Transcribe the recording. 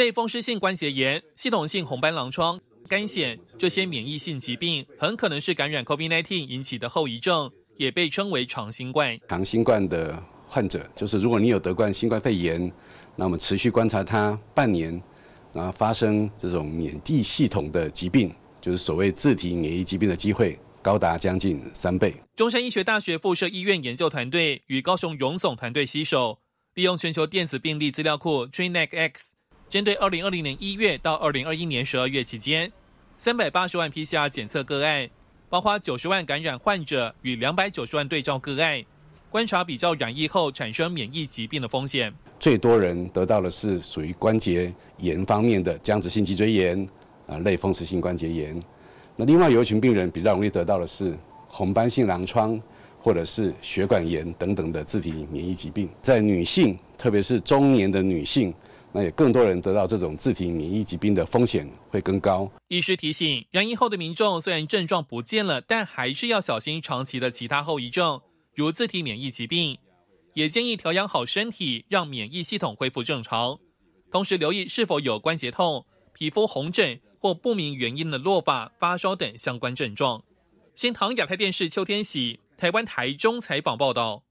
类风湿性关节炎、系统性红斑狼疮、肝显这些免疫性疾病，很可能是感染 COVID-19 引起的后遗症，也被称为长新冠。长新冠的患者，就是如果你有得冠新冠肺炎，那我们持续观察他半年，然后发生这种免疫系统的疾病，就是所谓自体免疫疾病的机会高达将近三倍。中山医学大学附设医院研究团队与高雄荣总团队携手，利用全球电子病历资料库 Trainac X。针对二零二零年一月到二零二一年十二月期间，三百八十万 PCR 检测个案，包括九十万感染患者与两百九十万对照个案，观察比较染疫后产生免疫疾病的风险。最多人得到的是属于关节炎方面的僵直性脊椎炎、啊类风湿性关节炎。那另外有一群病人比较容易得到的是红斑性狼疮，或者是血管炎等等的自体免疫疾病。在女性，特别是中年的女性。那也更多人得到这种自体免疫疾病的风险会更高。医师提醒，染疫后的民众虽然症状不见了，但还是要小心长期的其他后遗症，如自体免疫疾病。也建议调养好身体，让免疫系统恢复正常，同时留意是否有关节痛、皮肤红疹或不明原因的落发、发烧等相关症状。新唐亚太电视邱天喜，台湾台中采访报道。